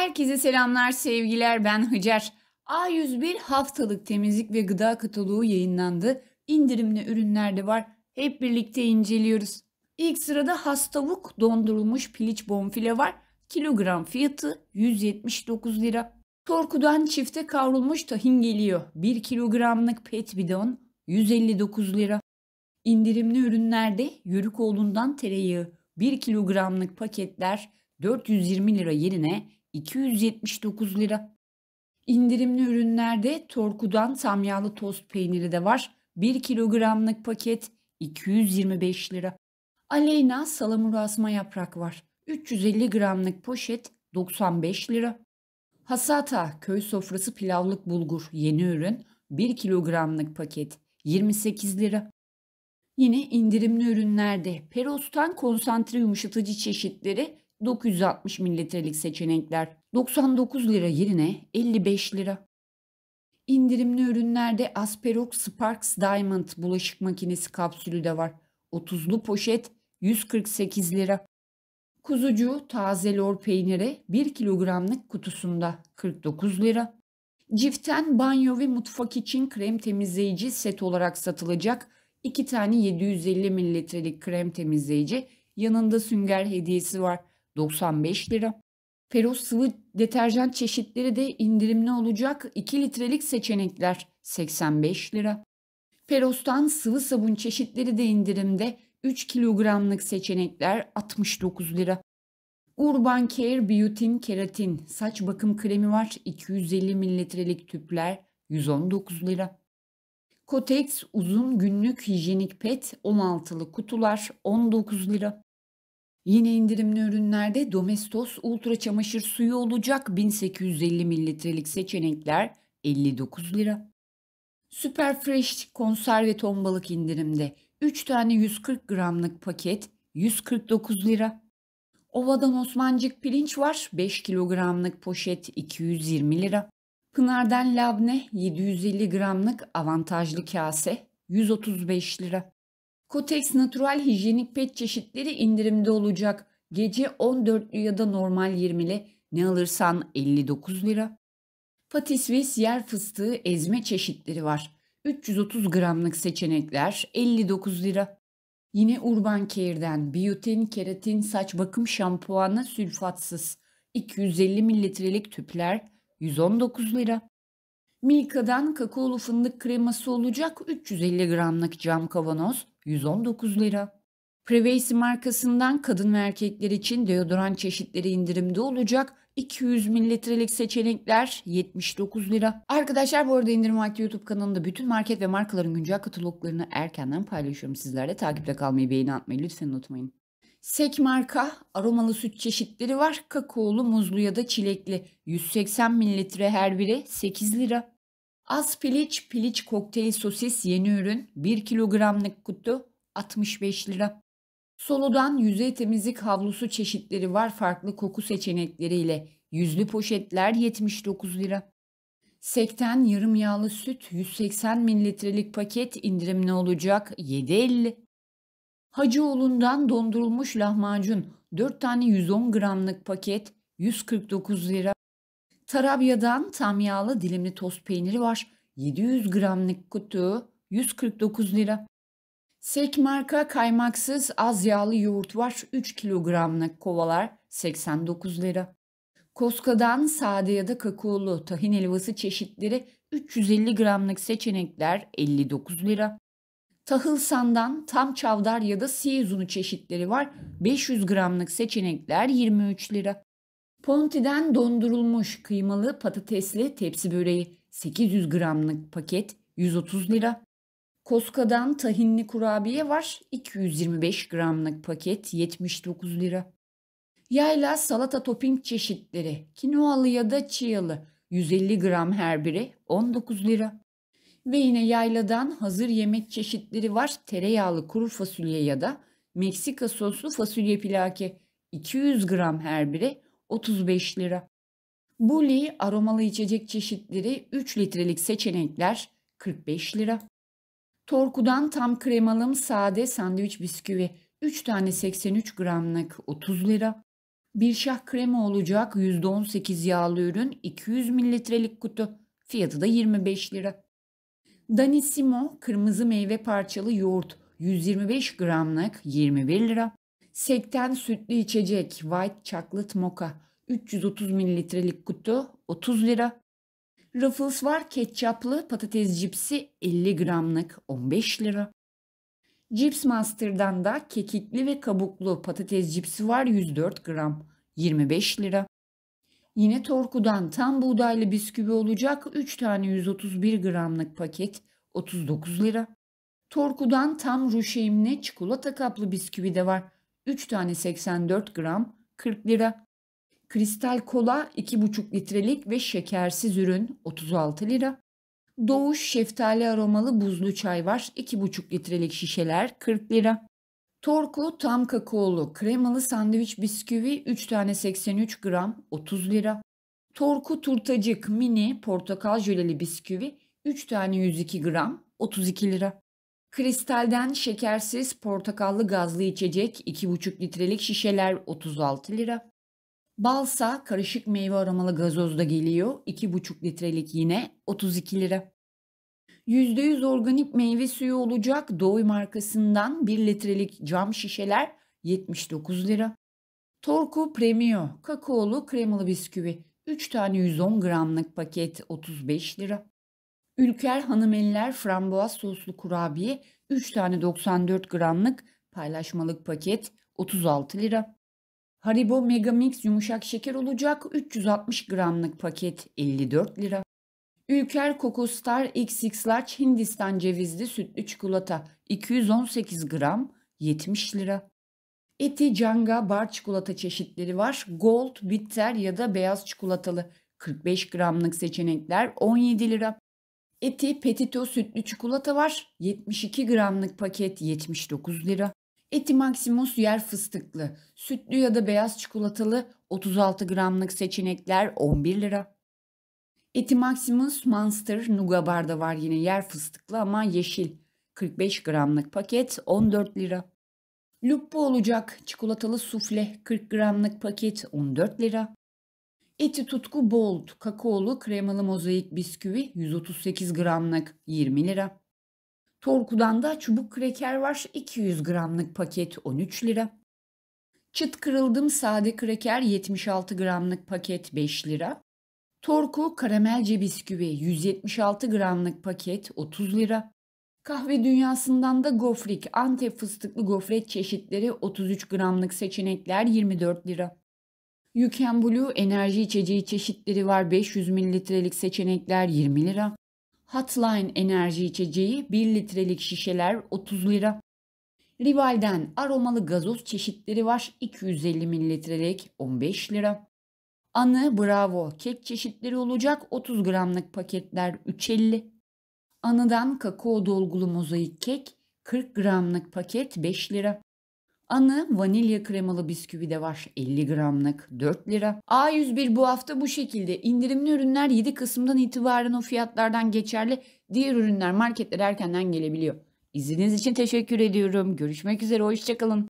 Herkese selamlar, sevgiler. Ben Hacer. A101 haftalık temizlik ve gıda kataloğu yayınlandı. İndirimli ürünler de var. Hep birlikte inceliyoruz. İlk sırada has tavuk dondurulmuş piliç bonfile var. Kilogram fiyatı 179 lira. Torkudan çifte kavrulmuş tahin geliyor. 1 kilogramlık pet bidon 159 lira. İndirimli ürünlerde Yörükoğlu'ndan tereyağı 1 kilogramlık paketler 420 lira yerine 279 lira. İndirimli ürünlerde Torku'dan samyalı tost peyniri de var. 1 kilogramlık paket 225 lira. Aleyna salamura asma yaprak var. 350 gramlık poşet 95 lira. Hasata köy sofrası pilavlık bulgur yeni ürün 1 kilogramlık paket 28 lira. Yine indirimli ürünlerde Peros'tan konsantre yumuşatıcı çeşitleri 960 mililitrelik seçenekler 99 lira yerine 55 lira. İndirimli ürünlerde Asperox Sparks Diamond bulaşık makinesi kapsülü de var. 30'lu poşet 148 lira. Kuzucu taze lor peyniri 1 kilogramlık kutusunda 49 lira. Ciften banyo ve mutfak için krem temizleyici set olarak satılacak 2 tane 750 mililitrelik krem temizleyici yanında sünger hediyesi var. 95 lira. Feroz sıvı deterjan çeşitleri de indirimli olacak 2 litrelik seçenekler 85 lira. Ferostan sıvı sabun çeşitleri de indirimde 3 kilogramlık seçenekler 69 lira. Urban Care Biotin Keratin saç bakım kremi var 250 mililitrelik tüpler 119 lira. Kotex uzun günlük hijyenik pet 16'lı kutular 19 lira. Yine indirimli ürünlerde Domestos Ultra Çamaşır Suyu olacak 1850 mililitrelik seçenekler 59 lira. Super Fresh konserve ton balık indirimde 3 tane 140 gramlık paket 149 lira. Ovadan Osmancık pirinç var 5 kilogramlık poşet 220 lira. Pınar'dan labne 750 gramlık avantajlı kase 135 lira. Kotex Natural Hijyenik Pet çeşitleri indirimde olacak. Gece 14'lü ya da normal 20'li ne alırsan 59 lira. Patis ve siyer fıstığı ezme çeşitleri var. 330 gramlık seçenekler 59 lira. Yine Urban Care'den Biotin keratin saç bakım şampuanı sülfatsız 250 mililitrelik tüpler 119 lira. Milka'dan kakaolu fındık kreması olacak 350 gramlık cam kavanoz 119 lira. Privacy markasından kadın ve erkekler için deodorant çeşitleri indirimde olacak. 200 mililitrelik seçenekler 79 lira. Arkadaşlar bu arada İndirim Vakti YouTube kanalında bütün market ve markaların güncel kataloglarını erkenden paylaşıyorum sizlerle. Takipte kalmayı, beğeni atmayı lütfen unutmayın. Sek marka aromalı süt çeşitleri var. Kakaolu, muzlu ya da çilekli. 180 mililitre her biri 8 lira. Az piliç, piliç kokteyl sosis yeni ürün 1 kilogramlık kutu 65 lira. Soludan yüzey temizlik havlusu çeşitleri var farklı koku seçenekleriyle. Yüzlü poşetler 79 lira. Sekten yarım yağlı süt 180 mililitrelik paket indirimli olacak 7.50. Hacıoğlu'ndan dondurulmuş lahmacun 4 tane 110 gramlık paket 149 lira. Tarabya'dan tam yağlı dilimli tost peyniri var. 700 gramlık kutu 149 lira. Sek marka kaymaksız az yağlı yoğurt var. 3 kilogramlık kovalar 89 lira. Koska'dan sade ya da kakaolu tahin helvası çeşitleri 350 gramlık seçenekler 59 lira. Tahılsan'dan tam çavdar ya da siyez unu çeşitleri var. 500 gramlık seçenekler 23 lira. Ponti'den dondurulmuş kıymalı patatesli tepsi böreği 800 gramlık paket 130 lira. Koska'dan tahinli kurabiye var 225 gramlık paket 79 lira. Yayla salata topping çeşitleri kinoalı ya da çiyalı 150 gram her biri 19 lira. Ve yine yayladan hazır yemek çeşitleri var tereyağlı kuru fasulye ya da Meksika soslu fasulye pilaki 200 gram her biri 35 lira. Bully aromalı içecek çeşitleri 3 litrelik seçenekler 45 lira. Torku'dan tam kremalım sade sandviç bisküvi 3 tane 83 gramlık 30 lira. Bir şah krema olacak %18 yağlı ürün 200 mililitrelik kutu. Fiyatı da 25 lira. Danissimo kırmızı meyve parçalı yoğurt 125 gramlık 21 lira. Sekten sütlü içecek White Chocolate Mocha 330 mililitrelik kutu 30 lira. Ruffles var ketçaplı patates cipsi 50 gramlık 15 lira. Cips Master'dan da kekikli ve kabuklu patates cipsi var 104 gram 25 lira. Yine Torku'dan tam buğdaylı bisküvi olacak 3 tane 131 gramlık paket 39 lira. Torku'dan tam ruşeyimli çikolata kaplı bisküvi de var 3 tane 84 gram 40 lira. Kristal kola 2,5 litrelik ve şekersiz ürün 36 lira. Doğuş şeftali aromalı buzlu çay var 2,5 litrelik şişeler 40 lira. Torku tam kakaolu kremalı sandviç bisküvi 3 tane 83 gram 30 lira. Torku turtacık mini portakal jöleli bisküvi 3 tane 102 gram 32 lira. Kristalden şekersiz portakallı gazlı içecek 2,5 litrelik şişeler 36 lira. Balsa karışık meyve aromalı gazoz da geliyor 2,5 litrelik yine 32 lira. %100 organik meyve suyu olacak Doğu markasından 1 litrelik cam şişeler 79 lira. Torku Premio kakaolu kremalı bisküvi 3 tane 110 gramlık paket 35 lira. Ülker Hanımeliler frambuaz soslu kurabiye 3 tane 94 gramlık paylaşmalık paket 36 lira. Haribo Megamix yumuşak şeker olacak 360 gramlık paket 54 lira. Ülker Coco Star XX Large Hindistan cevizli sütlü çikolata 218 gram 70 lira. Eti Canga bar çikolata çeşitleri var. Gold, bitter ya da beyaz çikolatalı 45 gramlık seçenekler 17 lira. Eti petito sütlü çikolata var. 72 gramlık paket 79 lira. Eti Maximus yer fıstıklı. Sütlü ya da beyaz çikolatalı 36 gramlık seçenekler 11 lira. Eti Maximus Monster Nuga da var yine yer fıstıklı ama yeşil. 45 gramlık paket 14 lira. Lupo olacak çikolatalı sufle 40 gramlık paket 14 lira. Eti tutku bold, kakaolu kremalı mozaik bisküvi 138 gramlık 20 lira. Torku'dan da çubuk kreker var 200 gramlık paket 13 lira. Çıt kırıldım sade kreker 76 gramlık paket 5 lira. Torku karamelce bisküvi 176 gramlık paket 30 lira. Kahve dünyasından da gofrik, Antep fıstıklı gofret çeşitleri 33 gramlık seçenekler 24 lira. You Blue enerji içeceği çeşitleri var 500 mililitrelik seçenekler 20 lira. Hotline enerji içeceği 1 litrelik şişeler 30 lira. Rival'den aromalı gazoz çeşitleri var 250 mililitrelik 15 lira. Anı Bravo kek çeşitleri olacak 30 gramlık paketler 3.50. Anıdan kakao dolgulu mozaik kek 40 gramlık paket 5 lira. Anı vanilya kremalı bisküvi de var 50 gramlık 4 lira. A101 bu hafta bu şekilde indirimli ürünler 7 Kasım'dan itibaren o fiyatlardan geçerli. Diğer ürünler marketlere erkenden gelebiliyor. İzlediğiniz için teşekkür ediyorum. Görüşmek üzere hoşçakalın.